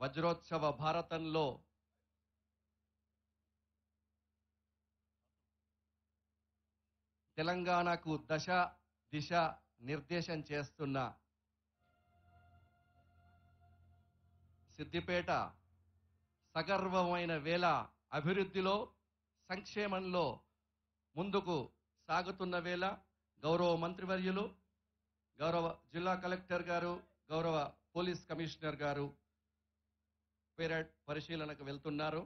వజ్రోత్సవ భారతంలో తెలంగాణకు దశ దిశ నిర్దేశం చేస్తున్న సిద్దిపేట సగర్వమైన వేళ అభివృద్ధిలో సంక్షేమంలో ముందుకు సాగుతున్న వేళ గౌరవ మంత్రివర్యులు గౌరవ జిల్లా కలెక్టర్ గారు గౌరవ పోలీస్ కమిషనర్ గారు పీరియడ్ పరిశీలనకు వెళ్తున్నారు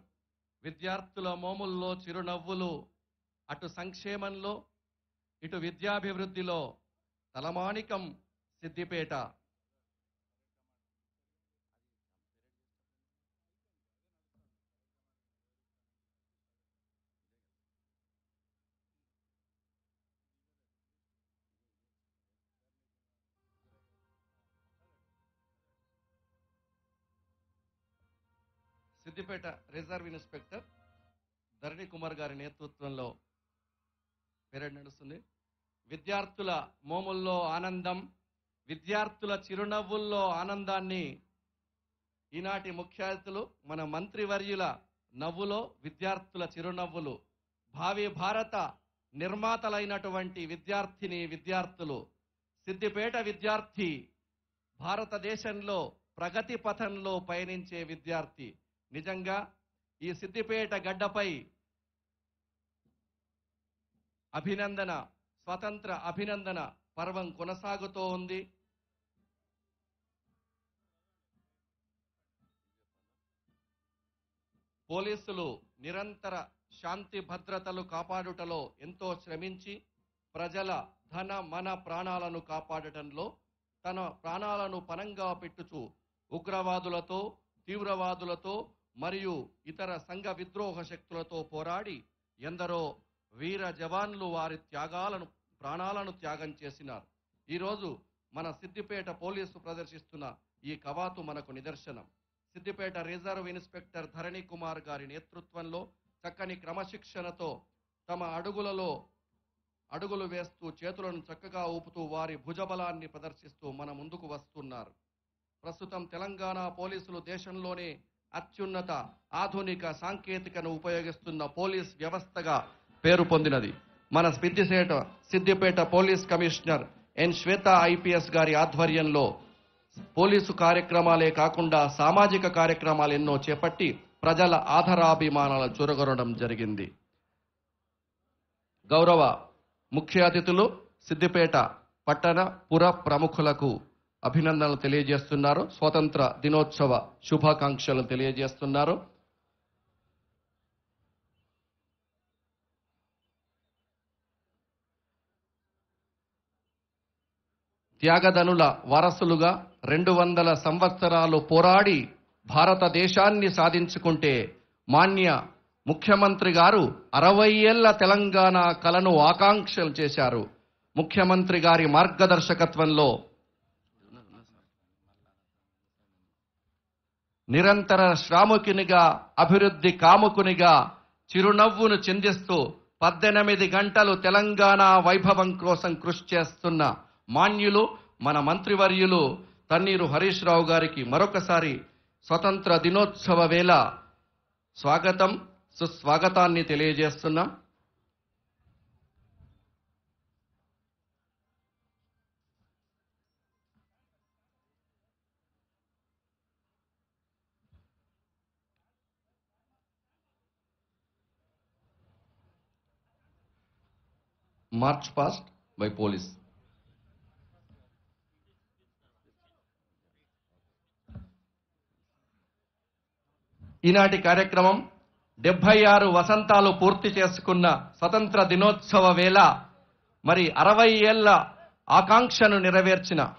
విద్యార్థుల మోముల్లో చిరునవ్వులు అటు సంక్షేమంలో ఇటు విద్యాభివృద్ధిలో తలమానికం సిద్దిపేట సిద్దిపేట రిజర్వ్ ఇన్స్పెక్టర్ ధరణి కుమార్ గారి నేతృత్వంలో పెరేడ్ నడుస్తుంది విద్యార్థుల మోముల్లో ఆనందం విద్యార్థుల చిరునవ్వుల్లో ఆనందాన్ని ఈనాటి ముఖ్య అతిథులు మన మంత్రివర్యుల నవ్వులో విద్యార్థుల చిరునవ్వులు భావి భారత నిర్మాతలైనటువంటి విద్యార్థిని విద్యార్థులు సిద్దిపేట విద్యార్థి భారతదేశంలో ప్రగతి పథంలో పయనించే విద్యార్థి నిజంగా ఈ సిద్దిపేట గడ్డపై అభినందన స్వతంత్ర అభినందన పర్వం కొనసాగుతూ ఉంది పోలీసులు నిరంతర శాంతి భద్రతలు కాపాడుటలో ఎంతో శ్రమించి ప్రజల ధన మన ప్రాణాలను కాపాడటంలో తన ప్రాణాలను పనంగా పెట్టుచు ఉగ్రవాదులతో తీవ్రవాదులతో మరియు ఇతర సంఘ విద్రోహ శక్తులతో పోరాడి ఎందరో వీర జవాన్లు వారి త్యాగాలను ప్రాణాలను త్యాగం చేసినారు ఈరోజు మన సిద్దిపేట పోలీసు ప్రదర్శిస్తున్న ఈ కవాతు మనకు నిదర్శనం సిద్దిపేట రిజర్వ్ ఇన్స్పెక్టర్ ధరణి కుమార్ గారి నేతృత్వంలో చక్కని క్రమశిక్షణతో తమ అడుగులలో అడుగులు వేస్తూ చేతులను చక్కగా ఊపుతూ వారి భుజబలాన్ని ప్రదర్శిస్తూ మన ముందుకు వస్తున్నారు ప్రస్తుతం తెలంగాణ పోలీసులు దేశంలోనే అత్యున్నత ఆధునిక సాంకేతికను ఉపయోగిస్తున్న పోలీస్ వ్యవస్థగా పేరు పొందినది మన Siddipet Siddipet police commissioner N Shweta IPS గారి ఆధ్వర్యంలో పోలీసు కార్యక్రమాలే కాకుండా సామాజిక కార్యక్రమాలు ఎన్నో చేపట్టి ప్రజల ఆధారాభిమానాలను చూరగొనడం జరిగింది గౌరవ ముఖ్య అతిథులు సిద్దిపేట పట్టణ పుర ప్రముఖులకు అభినందనలు తెలియజేస్తున్నారు స్వతంత్ర దినోత్సవ శుభాకాంక్షలు తెలియజేస్తున్నారు త్యాగదనుల వారసులుగా రెండు వందల సంవత్సరాలు పోరాడి భారతదేశాన్ని సాధించుకుంటే మాన్య ముఖ్యమంత్రి గారు అరవై ఏళ్ల తెలంగాణ కలను ఆకాంక్షలు చేశారు ముఖ్యమంత్రి గారి మార్గదర్శకత్వంలో నిరంతర శ్రాముకునిగా అభివృద్ధి కాముకునిగా చిరునవ్వును చిందిస్తూ పద్దెనిమిది గంటలు తెలంగాణ వైభవం కోసం కృషి చేస్తున్న మాన్యులు మన మంత్రివర్యులు తన్నీరు హరీష్ రావు గారికి మరొకసారి స్వతంత్ర దినోత్సవ వేళ స్వాగతం సుస్వాగతాన్ని తెలియజేస్తున్నాం మార్చ్ పాస్ట్ బై పోలీస్ ఈనాటి కార్యక్రమం డెబ్బై ఆరు వసంతాలు పూర్తి చేసుకున్న స్వతంత్ర దినోత్సవ వేళ మరి అరవై ఏళ్ల ఆకాంక్షను నెరవేర్చిన